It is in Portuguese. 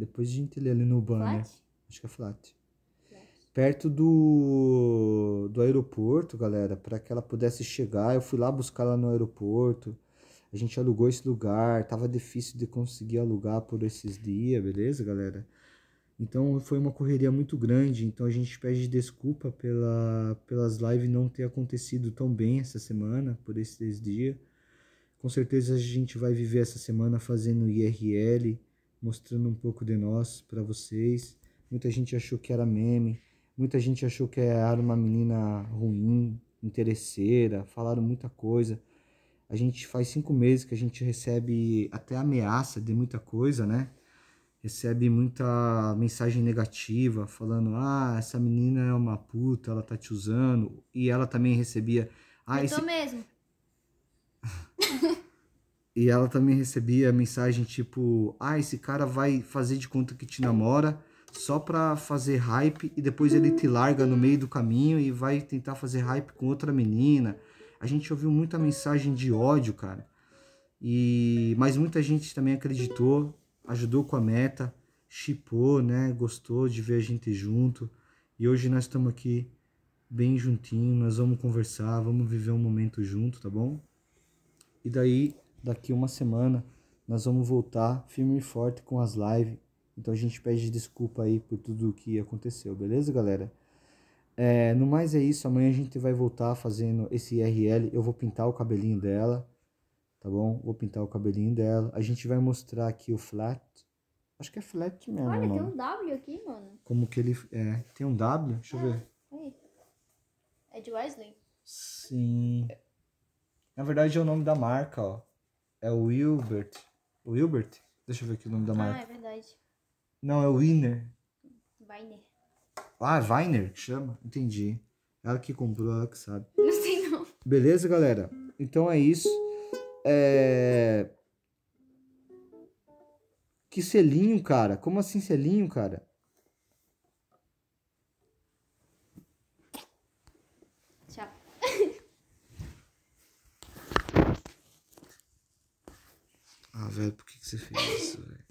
Depois de gente ali no banner. Né? Flat? Acho que é flat. flat. Perto do, do aeroporto, galera, para que ela pudesse chegar. Eu fui lá buscar ela no aeroporto. A gente alugou esse lugar. Tava difícil de conseguir alugar por esses dias, beleza, galera? Então foi uma correria muito grande. Então a gente pede desculpa pela, pelas lives não ter acontecido tão bem essa semana, por esses dias. Com certeza a gente vai viver essa semana fazendo IRL mostrando um pouco de nós para vocês. Muita gente achou que era meme, muita gente achou que era uma menina ruim, interesseira, falaram muita coisa. A gente faz cinco meses que a gente recebe até ameaça de muita coisa, né? Recebe muita mensagem negativa falando: ah, essa menina é uma puta, ela tá te usando. E ela também recebia. Ah, Eu esse... mesmo. E ela também recebia mensagem tipo: Ah, esse cara vai fazer de conta que te namora só pra fazer hype e depois ele te larga no meio do caminho e vai tentar fazer hype com outra menina. A gente ouviu muita mensagem de ódio, cara. E mas muita gente também acreditou, ajudou com a meta, chipou, né? Gostou de ver a gente junto. E hoje nós estamos aqui bem juntinho, nós vamos conversar, vamos viver um momento junto, tá bom? E daí daqui uma semana nós vamos voltar firme e forte com as lives. Então a gente pede desculpa aí por tudo o que aconteceu, beleza, galera? É, no mais é isso, amanhã a gente vai voltar fazendo esse IRL. Eu vou pintar o cabelinho dela, tá bom? Vou pintar o cabelinho dela. A gente vai mostrar aqui o flat. Acho que é flat mesmo. Olha, mano. tem um W aqui, mano. Como que ele. É, tem um W? Deixa é, eu ver. É de Wesley? Sim. Na verdade é o nome da marca, ó. É o Wilbert. O Wilbert? Deixa eu ver aqui o nome da ah, marca. Ah, é verdade. Não, é o Wiener. Weiner. Ah, Weiner que chama? Entendi. É ela que comprou, ela que sabe. Não sei não. Beleza, galera? Então é isso. É... Que selinho, cara? Como assim selinho, cara? Tchau. Ah, velho, por que, que você fez isso, velho?